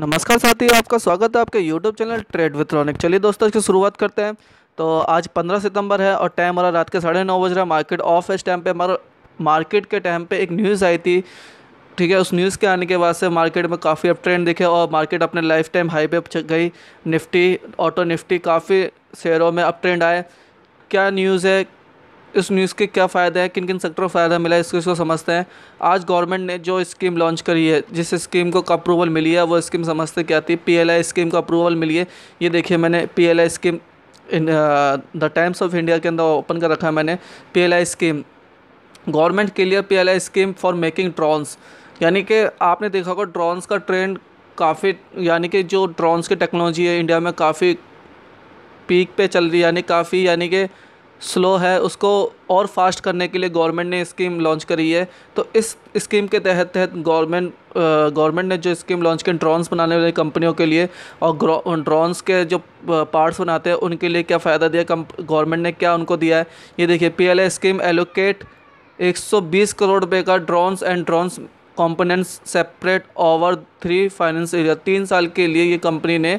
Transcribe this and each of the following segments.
नमस्कार साथियों आपका स्वागत है आपके YouTube channel trade with Ronik चलिए दोस्तों इसकी शुरुआत करते हैं तो आज 15 सितंबर है और टाइम हो रहा रात के साढ़े नौ बज रहा है मार्केट ऑफ है इस टाइम पे हमारा मार्केट के टाइम पे एक न्यूज़ आई थी ठीक है उस न्यूज़ के आने के बाद से मार्केट में काफ़ी अप ट्रेंड दिखे और मार्केट अपने लाइफ टाइम हाई पे गई निफ्टी ऑटो निफ्टी काफ़ी शेयरों में अप ट्रेंड आए क्या न्यूज़ है इस न्यूज़ के क्या फ़ायदा है किन किन सेक्टर को फ़ायदा मिला है इसको इसको समझते हैं आज गवर्नमेंट ने जो स्कीम लॉन्च करी है जिस स्कीम को अप्रूवल मिली है वो स्कीम समझते क्या थी पी स्कीम को अप्रूवल मिली है ये देखिए मैंने P scheme in the Times of India के अंदर ओपन कर रखा है मैंने पी स्कीम गवर्नमेंट के लिए P scheme for making drones यानी कि आपने देखा होगा ड्रोन्स का ट्रेंड काफ़ी यानी कि जो ड्रोन्स की टेक्नोलॉजी है इंडिया में काफ़ी पीक पे चल रही है यानी काफ़ी यानी कि स्लो है उसको और फास्ट करने के लिए गवर्नमेंट ने स्कीम लॉन्च करी है तो इस स्कीम के तहत तहत गवर्नमेंट गवर्नमेंट ने जो स्कीम लॉन्च की ड्रोन्स बनाने वाली कंपनियों के लिए और ड्रोन्स के जो पार्ट्स बनाते हैं उनके लिए क्या फ़ायदा दिया गवर्नमेंट ने क्या उनको दिया है ये देखिए पी स्कीम एलोकेट 120 करोड़ रुपये का drones and drones components separate over three finance area तीन साल के लिए ये कंपनी ने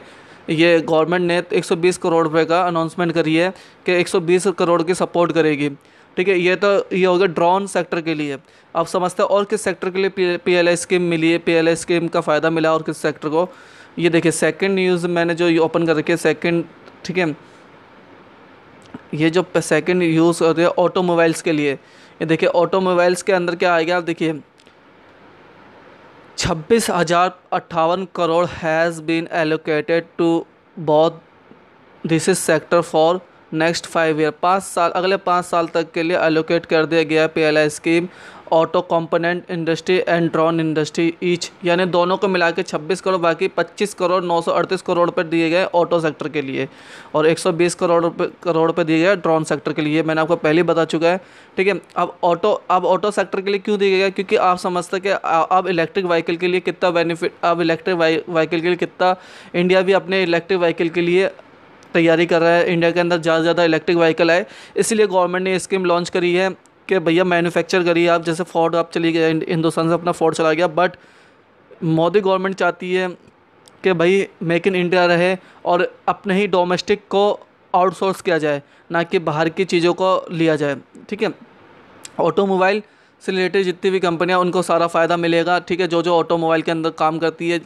ये गवर्नमेंट ने 120 तो करोड़ रुपए का अनाउंसमेंट करी है कि 120 करोड़ की सपोर्ट करेगी ठीक है ये तो ये हो गया ड्रोन सेक्टर के लिए आप समझते हैं और किस सेक्टर के लिए पी एल स्कीम मिली है पी एल स्कीम का फ़ायदा मिला और किस सेक्टर को ये देखिए सेकंड न्यूज़ मैंने जो ओपन कर रखी है ठीक है ये जो सेकंड यूज़ होती है ऑटोमोबाइल्स के लिए ये देखिए ऑटोमोबाइल्स के अंदर क्या आएगा आप देखिए छब्बीस हज़ार अट्ठावन crore has been allocated to both this is sector for next five year पाँच साल अगले पाँच साल तक के लिए एलोकेट कर दिया गया P L I scheme auto component industry and drone industry each यानी दोनों को मिला के छब्बीस करोड़ बाकी पच्चीस करोड़ नौ सौ अड़तीस करोड़ पर दिए गए ऑटो सेक्टर के लिए और एक सौ बीस करोड़ करोड़ पर दिए गए ड्रोन सेक्टर के लिए मैंने आपको पहले बता चुका है ठीक है अब ऑटो अब ऑटो सेक्टर के लिए क्यों दिए गए क्योंकि आप समझते कि अब इलेक्ट्रिक व्हीकल के लिए कितना बेनिफिट अब इलेक्ट्रिक व्हीकल के लिए कितना इंडिया भी अपने इलेक्ट्रिक व्हीकल के लिए तैयारी कर रहा है इंडिया के अंदर ज़्यादा से ज़्यादा इलेक्ट्रिक व्हीकल आए इसलिए गवर्नमेंट ने स्कीम लॉन्च करी है कि भैया मैन्युफैक्चर करिए आप जैसे फोर्ड आप चली गए हिंदुस्तान से अपना फोर्ड चला गया बट मोदी गवर्नमेंट चाहती है कि भाई मेक इन इंडिया रहे और अपने ही डोमेस्टिक को आउटसोर्स किया जाए ना कि बाहर की चीज़ों को लिया जाए ठीक है ऑटोमोबाइल से रिलेटेड जितनी भी कंपनियां उनको सारा फ़ायदा मिलेगा ठीक है जो जो ऑटोमोबाइल के अंदर काम करती है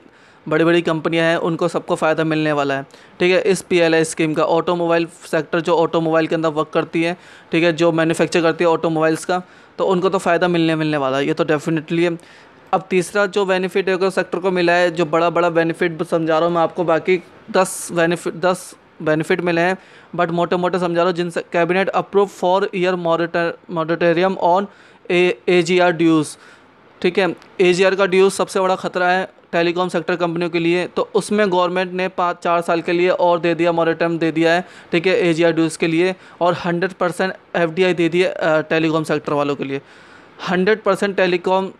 बड़ी बड़ी कंपनियां हैं उनको सबको फ़ायदा मिलने वाला है ठीक है इस पीएलआई स्कीम का ऑटोमोबाइल सेक्टर जो ऑटोमोबाइल के अंदर वर्क करती है ठीक है जो मैन्युफैक्चर करती है ऑटोमोबाइल्स का तो उनको तो फ़ायदा मिलने मिलने वाला है ये तो डेफिनेटली है अब तीसरा जो बेनिफिट है सेक्टर को मिला है जो बड़ा बड़ा बेनिफिट समझा रहा हूँ मैं आपको बाकी दस बेनिफिट दस बेनिफिट मिले हैं बट मोटे मोटे समझा हूँ जिनसे cabinet approve for year moratorium on A G R dues ठीक है ए जी आर का ड्यूज़ सबसे बड़ा खतरा है टेलीकॉम सेक्टर कंपनियों के लिए तो उसमें गवर्नमेंट ने पाँच चार साल के लिए और दे दिया मॉरेटम दे दिया है ठीक है ए जी ड्यूज़ के लिए और हंड्रेड परसेंट एफ दे दिए टेलीकॉम सेक्टर वालों के लिए हंड्रेड परसेंट टेलीकॉम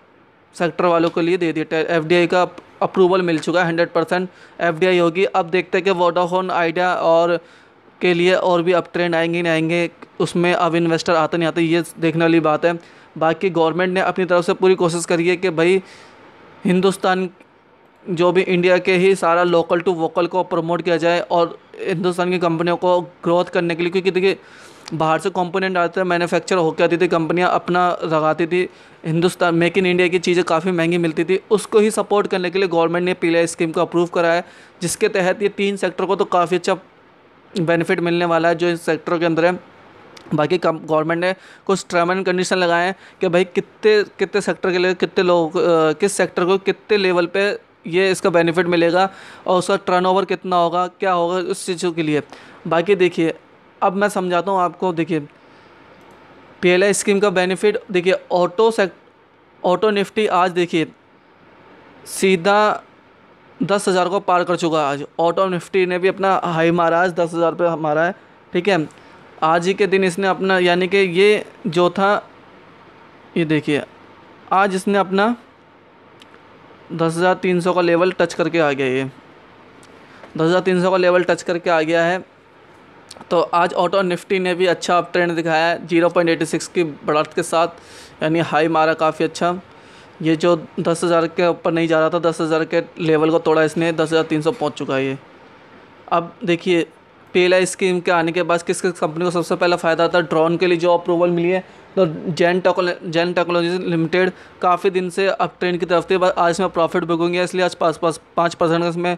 सेक्टर वालों के लिए दे दिए एफ का अप्रूवल मिल चुका है हंड्रेड परसेंट एफ होगी अब देखते हैं कि वोडाफोन आइडिया और के लिए और भी अप ट्रेंड आएंगे नहीं आएंगे उसमें अब इन्वेस्टर आते नहीं आते ये देखने वाली बात है बाकी गवर्नमेंट ने अपनी तरफ से पूरी कोशिश करी है कि भाई हिंदुस्तान जो भी इंडिया के ही सारा लोकल टू वोकल को प्रमोट किया जाए और हिंदुस्तान की कंपनियों को ग्रोथ करने के लिए क्योंकि देखिए बाहर से कंपोनेंट आते हैं मैन्युफैक्चर होकर आती थी कंपनियां अपना लगाती थी हिंदुस्तान मेक इन इंडिया की चीज़ें काफ़ी महंगी मिलती थी उसको ही सपोर्ट करने के लिए गवर्नमेंट ने पीला स्कीम को अप्रूव कराया है जिसके तहत ये तीन सेक्टर को तो काफ़ी अच्छा बेनिफिट मिलने वाला है जो इस सेक्टर के अंदर है बाकी कम गवर्नमेंट ने कुछ टर्म एंड कंडीशन लगाए हैं कि भाई कितने कितने सेक्टर के लिए कितने लोग किस सेक्टर को कितने लेवल पे ये इसका बेनिफिट मिलेगा और उसका टर्नओवर कितना होगा क्या होगा उस चीज़ों के लिए बाकी देखिए अब मैं समझाता हूँ आपको देखिए पीएलआई स्कीम का बेनिफिट देखिए ऑटो सेक्ट ऑटो निफ्टी आज देखिए सीधा दस हज़ार को पार कर चुका है आज ऑटो निफ्टी ने भी अपना हाई मारा आज दस हज़ार पर मारा है ठीक है आज ही के दिन इसने अपना यानी कि ये जो था ये देखिए आज इसने अपना दस हज़ार तीन सौ का लेवल टच करके आ गया ये दस हज़ार तीन सौ का लेवल टच करके आ गया है तो आज ऑटो निफ्टी ने भी अच्छा अप ट्रेंड दिखाया है जीरो पॉइंट एटी सिक्स की बढ़त के साथ यानी हाई मारा काफ़ी अच्छा ये जो दस हज़ार के ऊपर नहीं जा रहा था दस हज़ार के लेवल को तोड़ा इसने दस हज़ार तीन सौ पहुँच चुका है ये अब देखिए पी स्कीम के आने के बाद किस किस कंपनी को सबसे पहला फ़ायदा था ड्रोन के लिए जो अप्रूवल मिली है तो जैन जैन टेक्नोलॉजी लिमिटेड काफ़ी दिन से अब ट्रेंड की तरफ थी आज इसमें प्रॉफिट बुकिंग इसलिए आज पास पास पाँच परसेंट का इसमें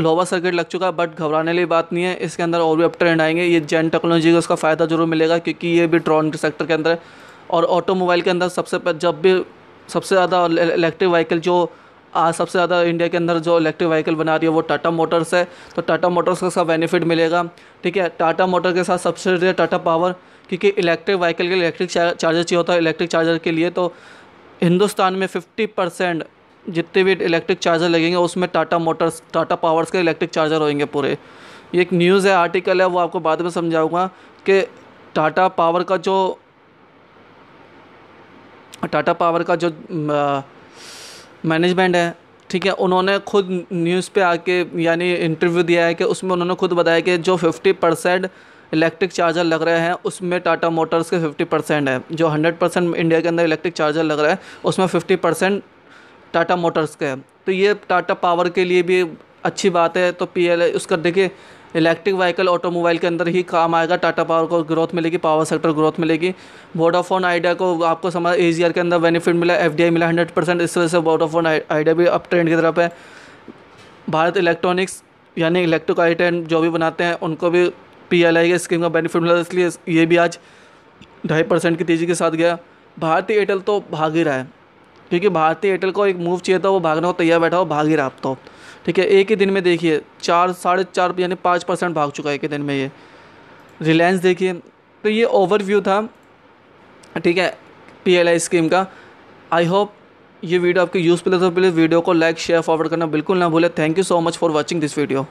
लोअर सर्किट लग चुका है बट घबराने वाली बात नहीं है इसके अंदर और भी अब ट्रेंड आएंगे ये जैन टेक्नोलॉजी का उसका फ़ायदा जरूर मिलेगा क्योंकि ये भी ड्रोन के सेक्टर के अंदर है और ऑटोमोबाइल के अंदर सबसे जब भी सबसे ज़्यादा इलेक्ट्रिक व्हीकल जो आज सबसे ज़्यादा इंडिया के अंदर जो इलेक्ट्रिक व्हीकल बना रही है वो टाटा मोटर्स है तो टाटा मोटर्स का सब बेनिफिट मिलेगा ठीक है टाटा मोटर के साथ सबसे ज़्यादा टाटा पावर क्योंकि इलेक्ट्रिक व्हीकल के इलेक्ट्रिक चार्जर चाहिए होता है इलेक्ट्रिक चार्जर के लिए तो हिंदुस्तान में फिफ्टी परसेंट जितने भी इलेक्ट्रिक चार्जर लगेंगे उसमें टाटा मोटर्स टाटा पावर्स के इलेक्ट्रिक चार्जर होंगे पूरे ये एक न्यूज़ है आर्टिकल है वो आपको बाद में समझाऊँगा कि टाटा पावर का जो टाटा पावर का जो आ, मैनेजमेंट है ठीक है उन्होंने खुद न्यूज़ पे आके यानी इंटरव्यू दिया है कि उसमें उन्होंने खुद बताया कि जो फिफ्टी परसेंट इलेक्ट्रिक चार्जर लग रहे हैं उसमें टाटा मोटर्स के 50 परसेंट है जो हंड्रेड परसेंट इंडिया के अंदर इलेक्ट्रिक चार्जर लग रहा है उसमें फिफ्टी परसेंट टाटा मोटर्स का है तो ये टाटा पावर के लिए भी अच्छी बात है तो पी उसका देखिए इलेक्ट्रिक व्हीकल ऑटोमोबाइल के अंदर ही काम आएगा टाटा पावर को ग्रोथ मिलेगी पावर सेक्टर ग्रोथ मिलेगी वोडाफोन आइडिया को आपको समझ ए के अंदर बेनिफिट मिला एफ मिला हंड्रेड परसेंट इस वजह से वोडाफोन आइडिया भी अप ट्रेंड की तरफ है भारत इलेक्ट्रॉनिक्स यानी इलेक्ट्रिक आइटम जो भी बनाते हैं उनको भी पी एल आई की स्कीम का बेनिफिट मिला इसलिए ये भी आज ढाई परसेंट की तेज़ी के साथ गया भारतीय एयरटेल तो भाग ही रहा है क्योंकि भारतीय एयरटेल को एक मूव चाहिए था वो भागने को तैयार बैठा हो भाग ही रहा अब तो ठीक है एक ही दिन में देखिए चार साढ़े चार यानी पाँच परसेंट भाग चुका है एक ही दिन में ये रिलायंस देखिए तो ये ओवरव्यू था ठीक है पी स्कीम का आई होप ये वीडियो आपके यूज़फुल है तो प्लीज़ वीडियो को लाइक शेयर फॉरवर्ड करना बिल्कुल ना भूले thank you so much for watching this video